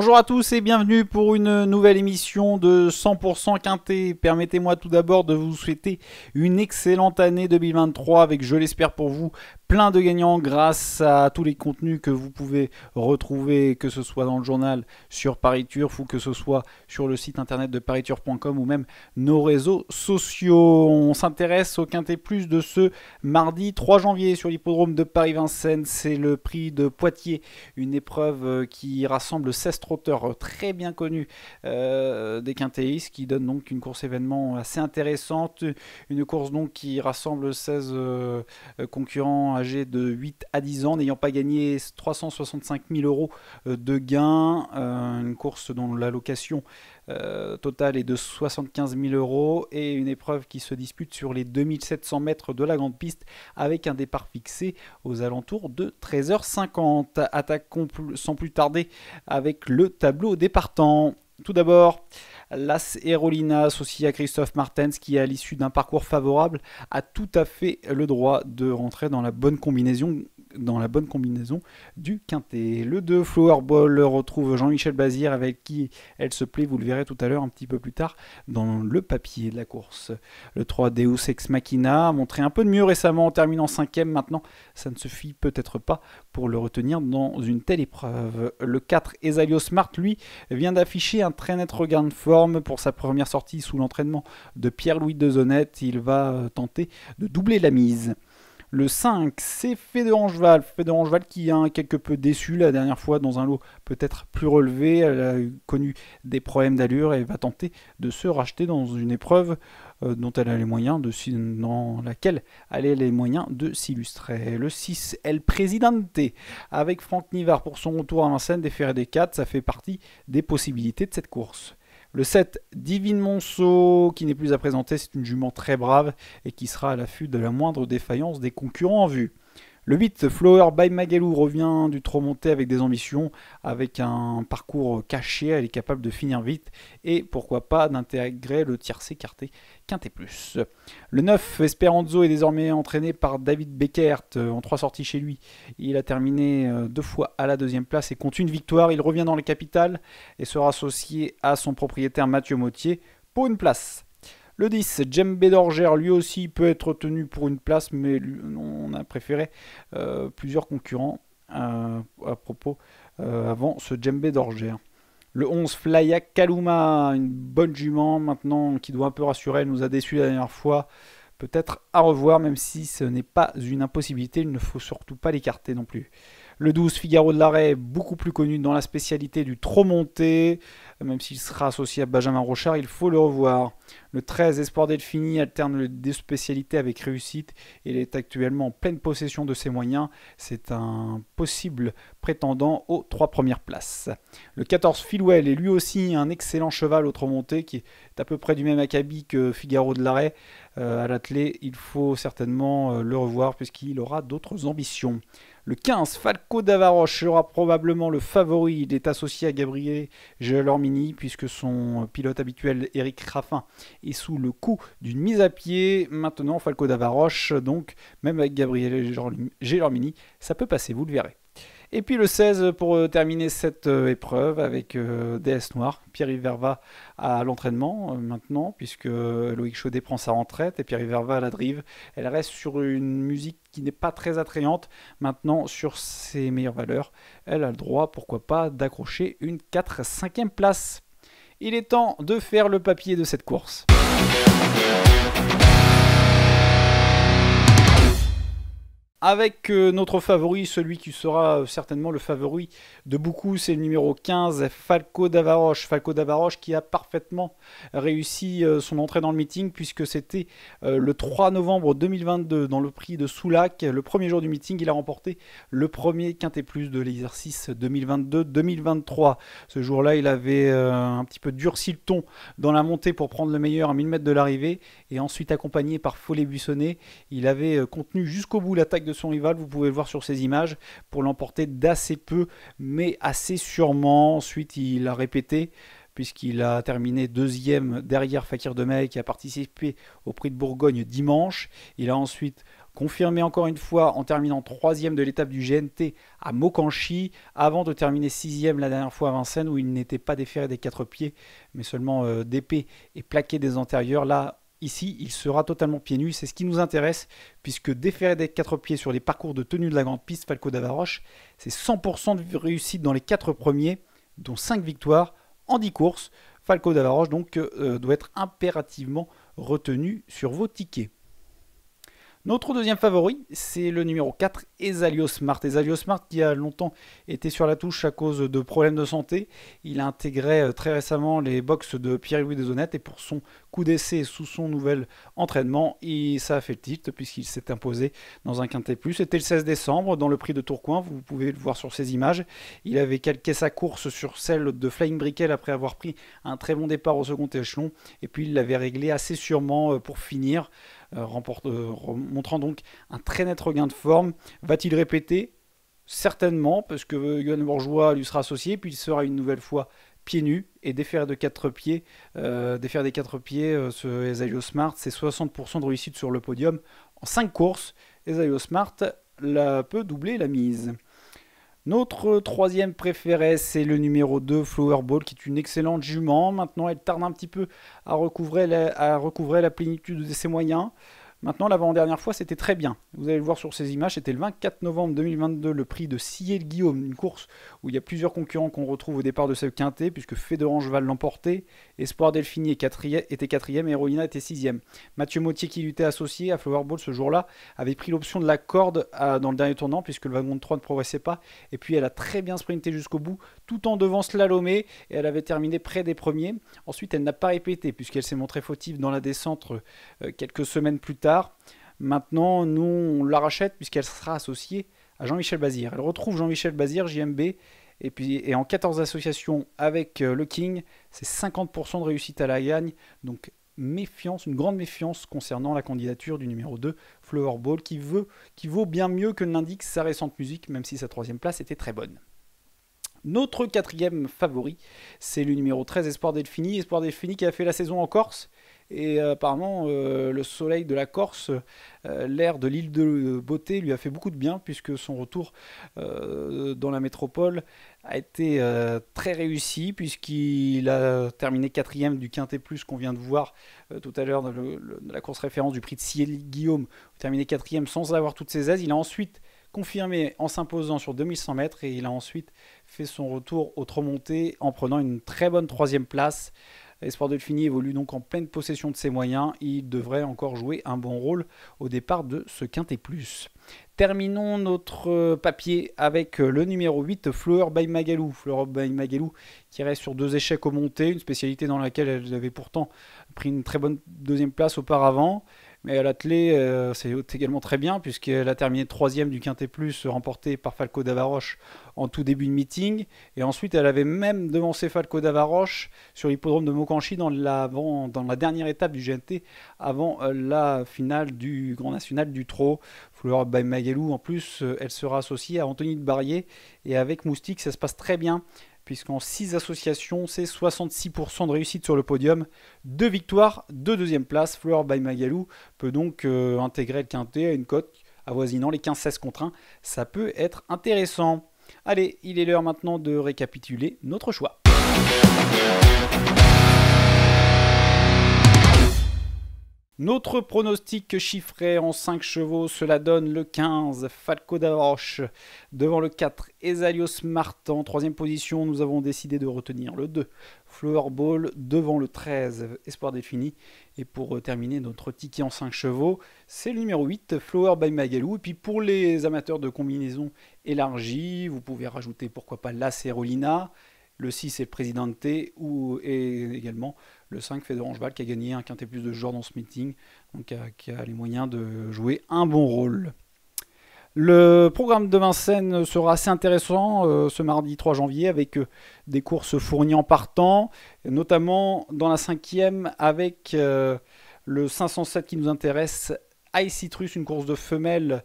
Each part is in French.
Bonjour à tous et bienvenue pour une nouvelle émission de 100% Quintet. Permettez-moi tout d'abord de vous souhaiter une excellente année 2023 avec, je l'espère pour vous, plein de gagnants grâce à tous les contenus que vous pouvez retrouver, que ce soit dans le journal sur Turf ou que ce soit sur le site internet de pariturf.com ou même nos réseaux sociaux. On s'intéresse au Quintet Plus de ce mardi 3 janvier sur l'hippodrome de Paris-Vincennes. C'est le prix de Poitiers, une épreuve qui rassemble 16 euh, très bien connu euh, des Quintéis, qui donne donc une course événement assez intéressante. Une course donc qui rassemble 16 euh, concurrents âgés de 8 à 10 ans, n'ayant pas gagné 365 000 euros de gains. une course dont l'allocation totale est de 75 000 euros et une épreuve qui se dispute sur les 2700 mètres de la grande piste avec un départ fixé aux alentours de 13h50. attaque sans plus tarder avec le tableau des partants. Tout d'abord, Las Erolina associé à Christophe Martens qui, à l'issue d'un parcours favorable, a tout à fait le droit de rentrer dans la bonne combinaison dans la bonne combinaison du quintet. Le 2, Flowerball retrouve Jean-Michel Bazir avec qui elle se plaît, vous le verrez tout à l'heure un petit peu plus tard dans le papier de la course. Le 3, Deus Ex Machina, a montré un peu de mieux récemment en terminant 5ème, maintenant ça ne suffit peut-être pas pour le retenir dans une telle épreuve. Le 4, Ezalio Smart, lui, vient d'afficher un très net regain de forme pour sa première sortie sous l'entraînement de Pierre-Louis Dezonnette. Il va tenter de doubler la mise. Le 5, c'est Fede Fédérangeval qui a un quelque peu déçu la dernière fois dans un lot peut-être plus relevé. Elle a connu des problèmes d'allure et va tenter de se racheter dans une épreuve euh, dont elle a les moyens de dans laquelle elle a les moyens de s'illustrer. Le 6, El Presidente, avec Franck Nivard pour son retour à Vincennes des Ferré des 4, ça fait partie des possibilités de cette course. Le 7, Divine Monceau, qui n'est plus à présenter, c'est une jument très brave et qui sera à l'affût de la moindre défaillance des concurrents en vue. Le 8, Flower by Magalou revient du trop monté avec des ambitions, avec un parcours caché, elle est capable de finir vite et pourquoi pas d'intégrer le tiercé écarté quinté plus. Le 9, Esperanzo est désormais entraîné par David Beckert euh, en trois sorties chez lui. Il a terminé euh, deux fois à la deuxième place et compte une victoire. Il revient dans le capital et sera associé à son propriétaire Mathieu Mottier pour une place. Le 10, Jembe Dorger, lui aussi peut être tenu pour une place, mais on a préféré euh, plusieurs concurrents euh, à propos euh, avant ce Jembe Dorger. Le 11, Flya Kaluma, une bonne jument maintenant qui doit un peu rassurer, elle nous a déçu la dernière fois. Peut-être à revoir, même si ce n'est pas une impossibilité, il ne faut surtout pas l'écarter non plus. Le 12, Figaro de l'arrêt, beaucoup plus connu dans la spécialité du trop monté. Même s'il sera associé à Benjamin Rochard, il faut le revoir. Le 13, Espoir Delphini alterne des spécialités avec réussite. Il est actuellement en pleine possession de ses moyens. C'est un possible prétendant aux trois premières places. Le 14, Philwell, est lui aussi un excellent cheval au trop monté qui est à peu près du même acabit que Figaro de l'arrêt. Euh, à l'attelé, il faut certainement euh, le revoir puisqu'il aura d'autres ambitions. Le 15, Falco Davaroche sera probablement le favori. Il est associé à Gabriel Gelormini puisque son euh, pilote habituel Eric Raffin est sous le coup d'une mise à pied. Maintenant, Falco Davaroche, donc, même avec Gabriel Gelormini, ça peut passer, vous le verrez. Et puis le 16 pour euh, terminer cette euh, épreuve avec euh, DS Noir. pierre Yverva à l'entraînement maintenant, puisque Loïc Chaudet prend sa retraite et pierre Yverva à la drive. Elle reste sur une musique qui n'est pas très attrayante. Maintenant, sur ses meilleures valeurs, elle a le droit, pourquoi pas, d'accrocher une 4-5e place. Il est temps de faire le papier de cette course. Avec euh, notre favori, celui qui sera euh, certainement le favori de beaucoup, c'est le numéro 15, Falco Davaroche. Falco Davaroche qui a parfaitement réussi euh, son entrée dans le meeting puisque c'était le 3 novembre 2022 dans le prix de Soulac. Le premier jour du meeting, il a remporté le premier quintet plus de l'exercice 2022-2023. Ce jour-là, il avait un petit peu durci le ton dans la montée pour prendre le meilleur à 1000 mètres de l'arrivée et ensuite accompagné par Follet Buissonnet, il avait contenu jusqu'au bout l'attaque son rival, vous pouvez le voir sur ces images, pour l'emporter d'assez peu, mais assez sûrement. Ensuite, il a répété puisqu'il a terminé deuxième derrière Fakir Demey qui a participé au Prix de Bourgogne dimanche. Il a ensuite confirmé encore une fois en terminant troisième de l'étape du GNT à Mokanchi, avant de terminer sixième la dernière fois à Vincennes où il n'était pas déféré des quatre pieds, mais seulement euh, d'épée et plaqué des antérieurs. Là, Ici, il sera totalement pieds nus, c'est ce qui nous intéresse, puisque déférer des quatre pieds sur les parcours de tenue de la grande piste Falco d'Avaroche, c'est 100% de réussite dans les quatre premiers, dont 5 victoires en 10 courses. Falco d'Avaroche donc euh, doit être impérativement retenu sur vos tickets. Notre deuxième favori, c'est le numéro 4, Ezalio Smart. Ezalio Smart qui a longtemps été sur la touche à cause de problèmes de santé. Il a intégré euh, très récemment les boxes de Pierre-Louis Desonnettes et pour son coup d'essai sous son nouvel entraînement, et ça a fait le titre puisqu'il s'est imposé dans un quintet plus. C'était le 16 décembre dans le prix de Tourcoing, vous pouvez le voir sur ces images. Il avait calqué sa course sur celle de Flying Brickell après avoir pris un très bon départ au second échelon et puis il l'avait réglé assez sûrement euh, pour finir. Euh, remporte, euh, montrant donc un très net regain de forme. Va-t-il répéter Certainement, parce que Yann Bourgeois lui sera associé, puis il sera une nouvelle fois pieds nus et défaire de quatre pieds, euh, défaire des quatre pieds ce Ezio Smart, c'est 60% de réussite sur le podium en 5 courses. Ezio Smart la, peut doubler la mise. Notre troisième préféré, c'est le numéro 2, Flower Ball, qui est une excellente jument. Maintenant, elle tarde un petit peu à recouvrer la, plénitude de ses moyens. Maintenant, l'avant-dernière fois, c'était très bien. Vous allez le voir sur ces images, c'était le 24 novembre 2022, le prix de Ciel Guillaume, une course où il y a plusieurs concurrents qu'on retrouve au départ de ce quintet, puisque Fédorange va l'emporter, Espoir Delphini était quatrième et Rolina était sixième. Mathieu Mautier, qui lui était associé à Flowerball ce jour-là avait pris l'option de la corde dans le dernier tournant puisque le wagon de 3 ne progressait pas. Et puis elle a très bien sprinté jusqu'au bout tout en devant slalomé et elle avait terminé près des premiers. Ensuite elle n'a pas répété puisqu'elle s'est montrée fautive dans la descente euh, quelques semaines plus tard. Maintenant, nous, on la rachète puisqu'elle sera associée à Jean-Michel Bazir. Elle retrouve Jean-Michel Bazir, JMB, et puis en 14 associations avec euh, le King, c'est 50% de réussite à la gagne. Donc méfiance, une grande méfiance concernant la candidature du numéro 2, Flowerball, qui, qui vaut bien mieux que l'indique sa récente musique, même si sa troisième place était très bonne. Notre quatrième favori, c'est le numéro 13, Espoir Delphini. Espoir Delphini qui a fait la saison en Corse et euh, apparemment, euh, le soleil de la Corse, euh, l'air de l'île de Beauté lui a fait beaucoup de bien, puisque son retour dans la métropole a été très réussi puisqu'il a terminé quatrième du Quintet Plus qu'on vient de voir tout à l'heure dans, la course référence du prix de Ciel Guillaume, terminé quatrième sans avoir toutes ses aises. Il a ensuite confirmé en s'imposant sur 2100 mètres et il a ensuite fait son retour au en prenant une très bonne troisième place Espoir de évolue donc en pleine possession de ses moyens. Il devrait encore jouer un bon rôle au départ de ce quintet plus. Terminons notre euh, papier avec euh, le numéro 8, Fleur by Magalou. Fleur by Magalou qui reste sur deux échecs au monté, une spécialité dans laquelle elle avait pourtant pris une très bonne deuxième place auparavant. Mais à l'attelé, euh, c'est également très bien, puisqu'elle a terminé troisième du Quintet Plus, remporté par Falco Davaroche en tout début de meeting. Et ensuite, elle avait même devancé Falco Davaroche sur l'hippodrome de Mokanchi dans la, dans la dernière étape du GNT, avant euh, la finale du Grand National du Trot. Fleur by bah, Magalou, en plus, euh, elle sera associée à Anthony de Barrier. Et avec Moustique, ça se passe très bien puisqu'en 6 associations, c'est 66% de réussite sur le podium, Deux victoires, deux deuxième place. Fleur by Magalou peut donc euh, intégrer le quintet à une cote avoisinant les 15-16 contre 1. Ça peut être intéressant. Allez, il est l'heure maintenant de récapituler notre choix. Notre pronostic chiffré en 5 chevaux, cela donne le 15, Falco d'Aroche devant le 4, Ezalios Martin. En troisième position, nous avons décidé de retenir le 2, Ball devant le 13, Espoir défini. Et pour euh, terminer notre ticket en 5 chevaux, c'est le numéro 8, Flower by Magalou. Et puis pour les amateurs de combinaisons élargies, vous pouvez rajouter pourquoi pas la Cerolina, le 6 est Presidente ou et également le 5 fait de qui a gagné un quintet plus de joueurs dans ce meeting, donc qui a, les moyens de jouer un bon rôle. Le programme de Vincennes sera assez intéressant euh, ce mardi 3 janvier avec euh, des courses fournies en partant, notamment dans la cinquième avec euh, le 507 qui nous intéresse, Ice Citrus, une course de femelles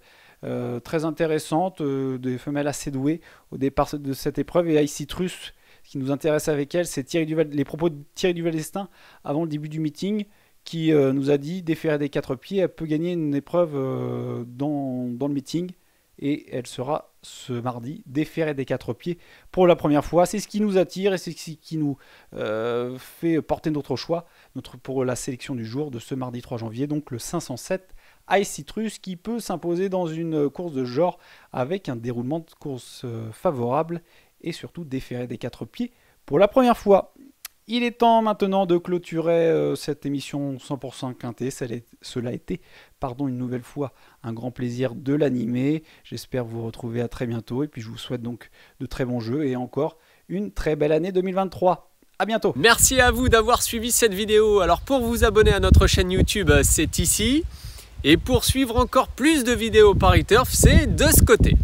très intéressante, des femelles assez douées au départ de cette épreuve, et ICitrus. Citrus nous intéresse avec elle, c'est Thierry Duval, les propos de Thierry duval avant le début du meeting qui euh, nous a dit déférer des quatre pieds, elle peut gagner une épreuve euh, dans, dans, le meeting et elle sera ce mardi déférée des quatre pieds pour la première fois. C'est ce qui nous attire et c'est ce qui nous euh, fait porter notre choix notre, pour la sélection du jour de ce mardi 3 janvier, donc le 507 Ice Citrus qui peut s'imposer dans une course de genre avec un déroulement de course favorable et surtout déférer des quatre pieds pour la première fois. Il est temps maintenant de clôturer euh, cette émission 100% quintée. Cela a été, pardon, une nouvelle fois un grand plaisir de l'animer. J'espère vous retrouver à très bientôt et puis je vous souhaite donc de très bons jeux et encore une très belle année 2023. À bientôt. Merci à vous d'avoir suivi cette vidéo. Alors pour vous abonner à notre chaîne YouTube, c'est ici. Et pour suivre encore plus de vidéos Paris Turf, c'est de ce côté.